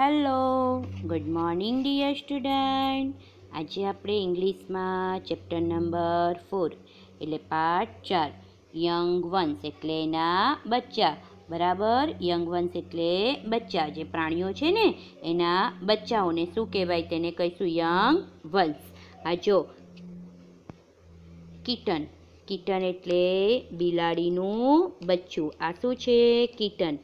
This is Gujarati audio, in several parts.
Hello good morning dear student આજે આપણે ઇંગ્લિશમાં ચેપ્ટર નંબર ફોર એટલે પાઠ ચાર યંગ વન્સ એટલે એના બચ્ચા બરાબર યંગ વન્સ એટલે બચ્ચા જે પ્રાણીઓ છે ને એના બચ્ચાઓને શું કહેવાય તેને કહીશું યંગ વન્સ આ જો કિટન કિટન એટલે બિલાડીનું બચ્ચું આ શું છે કિટન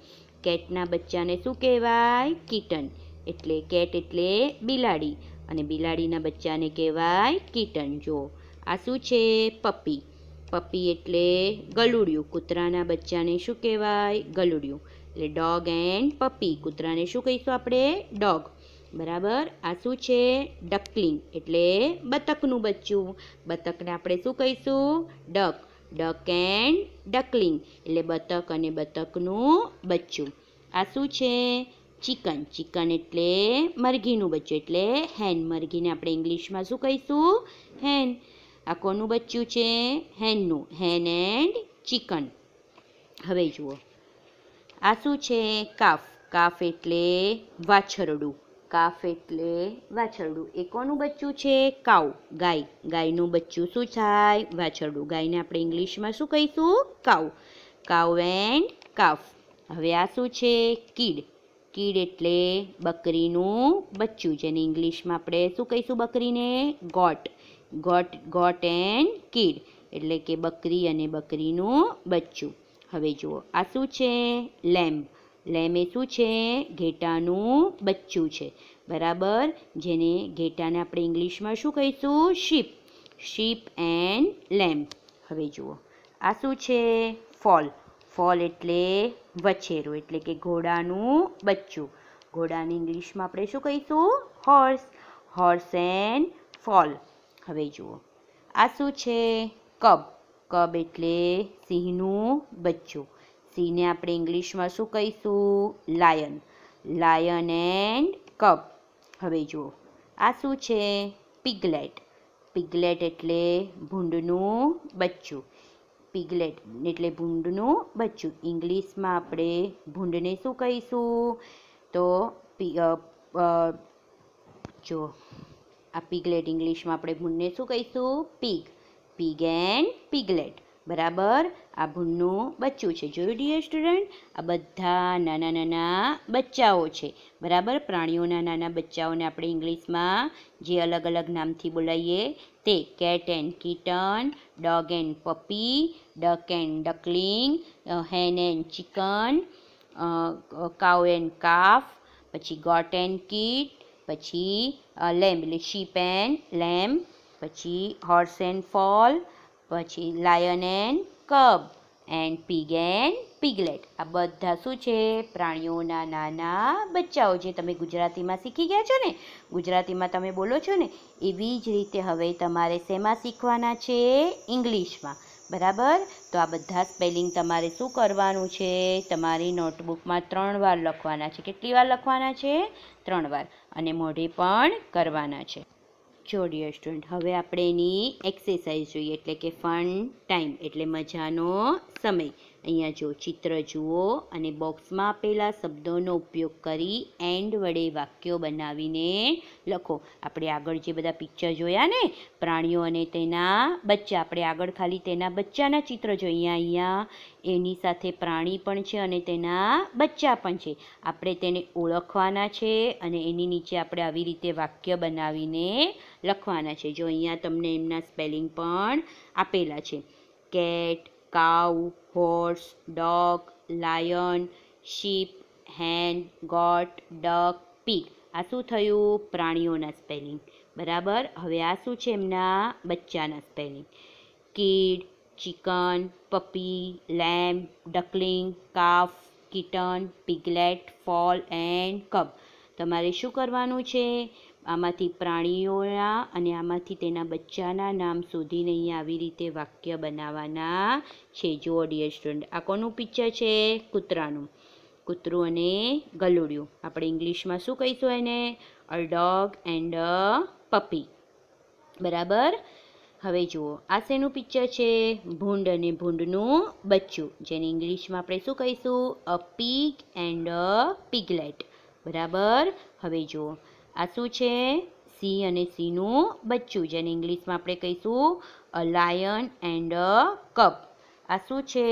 કેટના બચ્ચાને શું કહેવાય કીટન એટલે કેટ એટલે બિલાડી અને બિલાડીના બચ્ચાને કહેવાય કીટન જો આ શું છે પપ્પી પપ્પી એટલે ગલુડિયું કૂતરાના બચ્ચાને શું કહેવાય ગલુડિયું એટલે ડોગ એન્ડ પપ્પી કૂતરાને શું કહીશું આપણે ડોગ બરાબર આ શું છે ડકલિંગ એટલે બતકનું બચ્ચું બતકને આપણે શું કહીશું ડક ડક એન્ડ ડકલિંગ એટલે બતક અને બતકનું બચ્ચું આ શું છે ચિકન ચિકન એટલે મરઘીનું બચ્ચું એટલે હેન મરઘીને આપણે ઇંગ્લિશમાં શું કહીશું હેન આ કોનું બચ્ચું છે હેનનું હેન એન્ડ ચિકન હવે જુઓ આ શું છે કાફ કાફ એટલે વાછરડું કાફ એટલે વાછરડું એ કોનું બચ્ચું છે કાઉ ગાય ગાયનું બચ્ચું શું થાય વાછરડું ગાયને આપણે ઇંગ્લિશમાં શું કહીશું કાઉ કાઉ એન્ડ કાફ હવે આ શું છે કીડ કીડ એટલે બકરીનું બચ્ચું જેને ઇંગ્લિશમાં આપણે શું કહીશું બકરીને goat goat goat and kid એટલે કે બકરી અને બકરીનું બચ્ચું હવે જુઓ આ શું છે લેમ્બ લેમે શું છે ઘેટાનું બચ્ચું છે બરાબર જેને ઘેટાને આપણે ઇંગ્લિશમાં શું કહીશું શીપ શીપ એન્ડ લેમ્પ હવે જુઓ આ શું છે ફોલ ફોલ એટલે વછેરું એટલે કે ઘોડાનું બચ્ચું ઘોડાને ઇંગ્લિશમાં આપણે શું કહીશું હોર્સ હોર્સ એન્ડ ફોલ હવે જુઓ આ શું છે કબ કબ એટલે સિંહનું બચ્ચું સિંહને આપણે ઇંગ્લિશમાં શું કહીશું લાયન લાયન એન્ડ કપ હવે જુઓ આ શું છે પિગલેટ પિગલેટ એટલે ભૂંડનું બચ્ચું પિગલેટ એટલે ભૂંડનું બચ્ચું ઇંગ્લિશમાં આપણે ભૂંડને શું કહીશું તો જો આ પિગલેટ ઇંગ્લિશમાં આપણે ભૂંડને શું કહીશું પીગ પીગ એન્ડ પિગલેટ બરાબર આ ભૂનનું બચ્ચું છે જોયું ડીયર સ્ટુડન્ટ આ બધા નાના નાના બચ્ચાઓ છે બરાબર પ્રાણીઓના નાના બચ્ચાઓને આપણે ઇંગ્લિશમાં જે અલગ અલગ નામથી બોલાઈએ તે cat and kitten dog and puppy duck and duckling hen and chicken cow and calf પછી ગોટ એન્ડ કીટ પછી લેમ્બ એટલે શીપ એન્ડ લેમ્બ પછી હોર્સ એન્ડ ફોલ પછી lion and cub and pig and piglet આ બધા શું છે પ્રાણીઓના નાના બચ્ચાઓ જે તમે ગુજરાતીમાં શીખી ગયા છો ને ગુજરાતીમાં તમે બોલો છો ને એવી જ રીતે હવે તમારે શેમાં શીખવાના છે ઇંગ્લિશમાં બરાબર તો આ બધા સ્પેલિંગ તમારે શું કરવાનું છે તમારી નોટબુકમાં ત્રણ વાર લખવાના છે કેટલી વાર લખવાના છે ત્રણ વાર અને મોઢે પણ કરવાના છે જો ડિયર સ્ટુડન્ટ હવે આપણે એની એક્સરસાઇઝ જોઈએ એટલે કે ફન ટાઈમ એટલે મજાનો સમય અહીંયા જો ચિત્ર જુઓ અને બોક્સમાં આપેલા શબ્દોનો ઉપયોગ કરી એન્ડ વડે વાક્યો બનાવીને લખો આપણે આગળ જે બધા પિક્ચર જોયા ને પ્રાણીઓ અને તેના બચ્ચા આપણે આગળ ખાલી તેના બચ્ચાના ચિત્ર જોઈએ અહીંયા એની સાથે પ્રાણી પણ છે અને તેના બચ્ચા પણ છે આપણે તેને ઓળખવાના છે અને એની નીચે આપણે આવી રીતે વાક્ય બનાવીને લખવાના છે જો અહીંયા તમને એમના સ્પેલિંગ પણ આપેલા છે cat cow horse dog lion sheep hen goat duck pig આ શું થયું પ્રાણીઓના સ્પેલિંગ બરાબર હવે આ શું છે એમના બચ્ચાના spelling kid chicken puppy lamb duckling calf kitten piglet foal and cub તમારે શું કરવાનું છે આમાંથી પ્રાણીઓના અને આમાંથી તેના બચ્ચાના નામ શોધીને અહીંયા આવી રીતે વાક્ય બનાવવાના છે જુઓ ડિયર સ્ટુડન્ટ આ કોનું પિક્ચર છે કૂતરાનું કૂતરું અને ગલુડિયું આપણે ઇંગ્લિશમાં શું કહીશું એને a dog and a puppy બરાબર હવે જુઓ આ શેનું પિક્ચર છે ભૂંડ અને ભૂંડનું બચ્ચું જેને ઇંગ્લિશમાં આપણે શું કહીશું અ પીગ એન્ડ અ પિગલેટ બરાબર હવે જુઓ આ શું છે સી અને સીનું બચ્ચું જેને ઇંગ્લિશમાં આપણે કહીશું a lion and a cub આ શું છે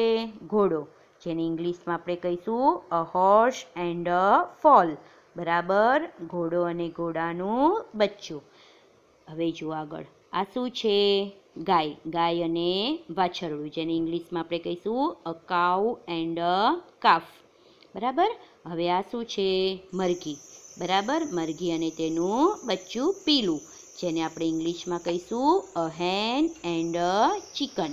ઘોડો જેને ઇંગ્લિશમાં આપણે કહીશું a horse and a foal બરાબર ઘોડો અને ઘોડાનું બચ્ચું હવે જો આગળ આ શું છે ગાય ગાય અને વાછરડું જેને ઇંગ્લિશમાં આપણે કહીશું અ કાઉ એન્ડ અ કાફ બરાબર હવે આ શું છે મરઘી બરાબર મરઘી અને તેનું બચ્ચું પીલું જેને આપણે ઇંગ્લિશમાં કહીશું અ હેન એન્ડ અ ચિકન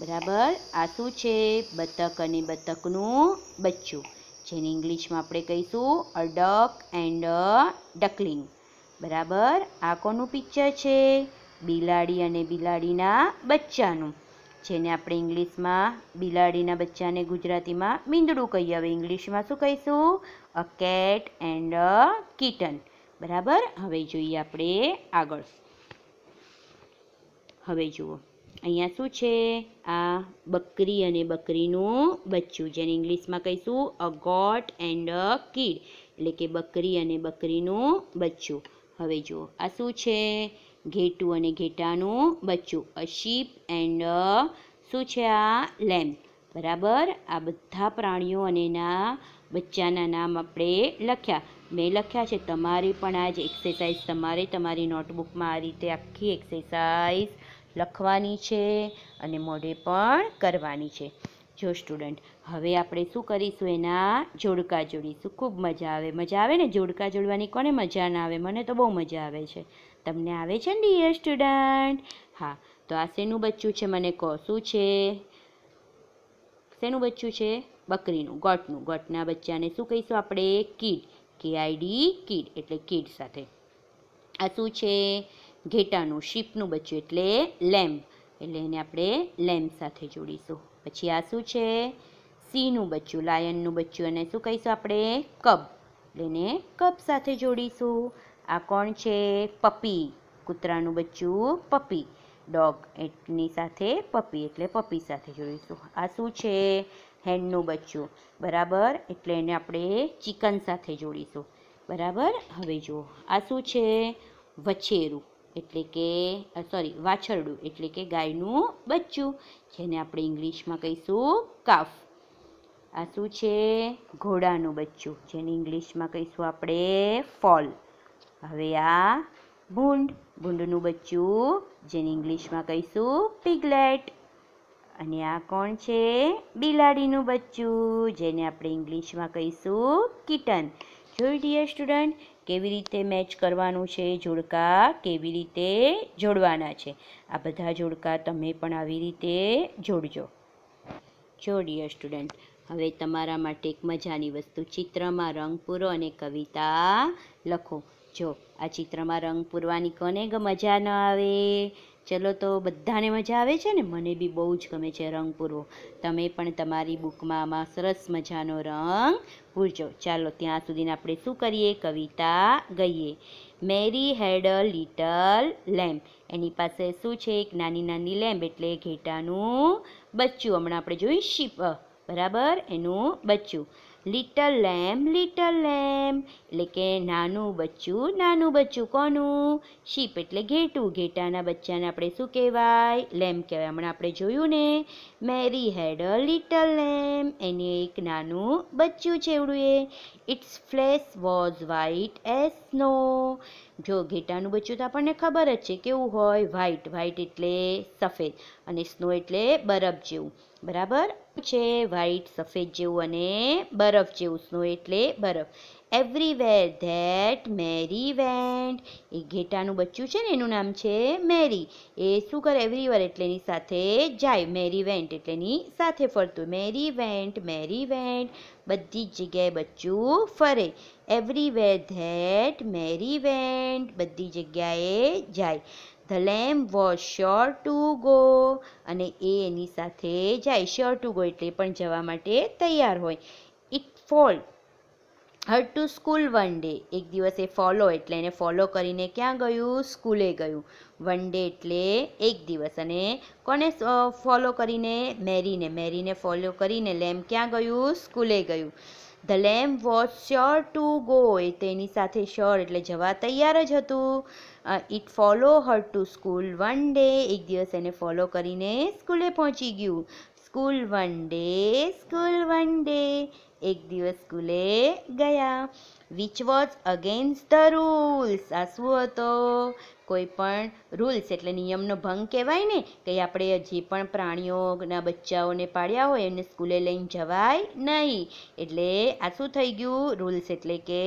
બરાબર આ શું છે બતક અને બતકનું બચ્ચું જેને ઇંગ્લિશમાં આપણે કહીશું અ ડક એન્ડ અ ડકલિંગ બરાબર આ કોનું પિક્ચર છે બિલાડી અને બિલાડીના બચ્ચાનું જેને આપણે ઇંગ્લિશમાં બિલાડીના બચ્ચાને ગુજરાતીમાં મીંદડું કહીએ હવે ઇંગ્લિશમાં શું કહીશું a cat and a kitten બરાબર હવે જોઈએ આપણે આગળ હવે જુઓ અહીંયા શું છે આ બકરી અને બકરીનું બચ્ચું જેને ઇંગ્લિશમાં કહીશું a goat and a kid એટલે કે બકરી અને બકરીનું બચ્ચું હવે જુઓ આ શું છે ઘેટું અને ઘેટાનું બચ્ચું અ શીપ એન્ડ શું છે આ લેમ્પ બરાબર આ બધા પ્રાણીઓ અને એના બચ્ચાના નામ આપણે લખ્યા મેં લખ્યા છે તમારી પણ આ જ એક્સરસાઇઝ તમારે તમારી નોટબુકમાં આ રીતે આખી એક્સરસાઇઝ લખવાની છે અને મોઢે પણ કરવાની છે જો સ્ટુડન્ટ હવે આપણે શું કરીશું એના જોડકા જોડીશું ખૂબ મજા આવે મજા આવે ને જોડકા જોડવાની કોને મજા ના આવે મને તો બહુ મજા આવે છે તમને આવે છે ને ડિયર સ્ટુડન્ટ હા તો આ શેનું બચ્ચું છે મને કહો શું છે શેનું બચ્ચું છે બકરીનું ગોટનું ગોટના બચ્ચાને શું કહીશું આપણે કીડ આઈડી કીડ એટલે કીડ સાથે આ શું છે ઘેટાનું શીપનું બચ્ચું એટલે લેમ્પ એટલે એને આપણે લેમ્પ સાથે જોડીશું પછી આ શું છે સીનું બચ્ચું લાયનનું બચ્ચું અને શું કહીશું આપણે કબ એટલે એને કપ સાથે જોડીશું આ કોણ છે પપી કૂતરાનું બચ્ચું પપી ડોગ એની સાથે પપી એટલે પપી સાથે જોડીશું આ શું છે હેન્ડનું બચ્ચું બરાબર એટલે એને આપણે ચિકન સાથે જોડીશું બરાબર હવે જુઓ આ શું છે વછેરું એટલે કે સોરી વાછરડું એટલે કે ગાયનું બચ્ચું જેને આપણે ઇંગ્લિશમાં કહીશું કાફ આ શું છે ઘોડાનું બચ્ચું જેને ઇંગ્લિશમાં કહીશું આપણે ફોલ હવે આ ભૂંડ ભૂંડનું બચ્ચું જેને ઇંગ્લિશમાં કહીશું પિગલેટ અને આ કોણ છે બિલાડીનું બચ્ચું જેને આપણે ઇંગ્લિશમાં કહીશું કિટન જોઈ ડિયર સ્ટુડન્ટ કેવી રીતે મેચ કરવાનું છે જોડકા કેવી રીતે જોડવાના છે આ બધા જોડકા તમે પણ આવી રીતે જોડજો જો ડિયર સ્ટુડન્ટ હવે તમારા માટે એક મજાની વસ્તુ ચિત્રમાં રંગ પૂરો અને કવિતા લખો જો આ ચિત્રમાં રંગ પૂરવાની કોને મજા ન આવે ચલો તો બધાને મજા આવે છે ને મને બી બહુ જ ગમે છે રંગ પૂરવો તમે પણ તમારી બુકમાં આમાં સરસ મજાનો રંગ પૂરજો ચાલો ત્યાં સુધીને આપણે શું કરીએ કવિતા ગઈએ મેરી હેડ અ લિટલ લેમ્પ એની પાસે શું છે એક નાની નાની લેમ્પ એટલે ઘેટાનું બચ્ચું હમણાં આપણે જોઈ શીપ બરાબર એનું બચ્ચું લિટલ લેમ્પ લિટલ લેમ્પ એટલે કે નાનું બચ્ચું નાનું બચ્ચું કોનું શીપ એટલે ઘેટું ઘેટાના બચ્ચાને આપણે શું કહેવાય લેમ્પ કહેવાય હમણાં આપણે જોયું ને મેરી હેડ અ લિટલ લેમ્પ એને એક નાનું બચ્ચું છેવડું એ its fleece was white as snow જો ઘેટાનું બચ્ચું તો આપણને ખબર જ છે કેવું હોય વ્હાઇટ વ્હાઇટ એટલે સફેદ અને સ્નો એટલે બરફ જેવું બરાબર છે વ્હાઈટ સફેદ જેવું અને બરફ જેવું સ્નો એટલે બરફ એવરીવેર ધેટ મેરી વેન્ટ એ ઘેટાનું બચ્ચું છે ને એનું નામ છે મેરી એ શું કરે એવરીવેર એટલે એની સાથે જાય મેરી વેન્ટ એટલેની સાથે ફરતું મેરી વેન્ટ મેરી વેન્ટ બધી જ જગ્યાએ બચ્ચું ફરે એવરીવેર ધેટ મેરી વેન્ટ બધી જગ્યાએ જાય the lamb was sure to go અને એ એની સાથે જાય શ્યોર ટુ ગો એટલે પણ જવા માટે તૈયાર હોય it followed her to school one day એક દિવસ એ ફોલો એટલે એને ફોલો કરીને ક્યાં ગયું સ્કૂલે ગયું વન ડે એટલે એક દિવસ અને કોને ફોલો કરીને મેરીને મેરીને ફોલો કરીને લેમ ક્યાં ગયું સ્કૂલે ગયું the lamb was sure to go એ તેની સાથે શ્યોર એટલે જવા તૈયાર જ હતું it follow her to school one day એક દિવસ એને ફોલો કરીને સ્કૂલે પહોંચી ગયું school one day school one day એક દિવસ સ્કૂલે ગયા which was against the rules આ શું હતો કોઈ પણ રૂલ્સ એટલે નિયમનો ભંગ કહેવાય ને કે આપણે જે પણ પ્રાણીઓના બચ્ચાઓને પાડ્યા હોય એને સ્કૂલે લઈને જવાય નહીં એટલે આ શું થઈ ગયું રૂલ્સ એટલે કે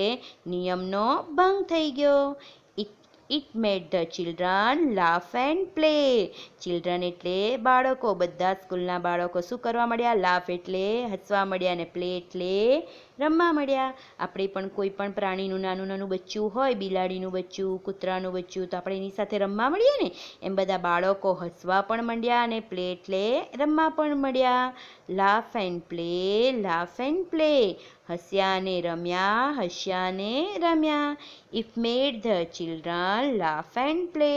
નિયમનો ભંગ થઈ ગયો it made the children laugh and play children એટલે બાળકો બધા સ્કૂલના બાળકો શું કરવા મળ્યા લાફ એટલે હસવા મળ્યા અને પ્લે એટલે રમવા મળ્યા આપણે પણ કોઈ પણ પ્રાણીનું નાનું નાનું બચ્ચું હોય બિલાડીનું બચ્ચું કૂતરાનું બચ્ચું તો આપણે એની સાથે રમવા મળીએ ને એમ બધા બાળકો હસવા પણ માંડ્યા અને પ્લે એટલે રમવા પણ મળ્યા laugh and play laugh and play હસ્યા ને રમ્યા હસ્યા ને રમ્યા if made the children laugh and play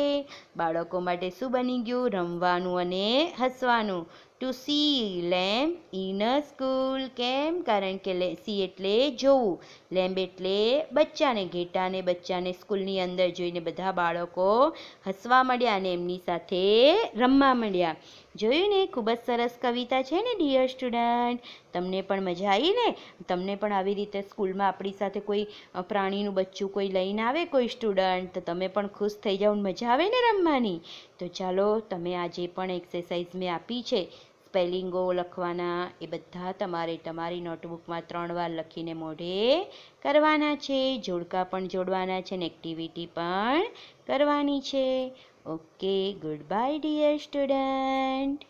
બાળકો માટે શું બની ગયું રમવાનું અને હસવાનું to see lamp in a school કેમ કારણ કે સી એટલે જોવું લેમ્બ એટલે બચ્ચાને ઘેટાને બચ્ચાને સ્કૂલની અંદર જોઈને બધા બાળકો હસવા મળ્યા અને એમની સાથે રમવા મળ્યા જોયું ને ખૂબ જ સરસ કવિતા છે ને ડિયર સ્ટુડન્ટ તમને પણ મજા આવી ને તમને પણ આવી રીતે સ્કૂલમાં આપણી સાથે કોઈ પ્રાણીનું બચ્ચું કોઈ લઈને આવે કોઈ સ્ટુડન્ટ તો તમે પણ ખુશ થઈ જાઓ મજા આવે ને રમવાની તો ચાલો તમે આજે પણ એક્સરસાઇઝ મેં આપી છે સ્પેલિંગો લખવાના એ બધા તમારે તમારી નોટબુકમાં ત્રણ વાર લખીને મોઢે કરવાના છે જોડકા પણ જોડવાના છે ને એક્ટિવિટી પણ કરવાની છે Okay, goodbye, dear student.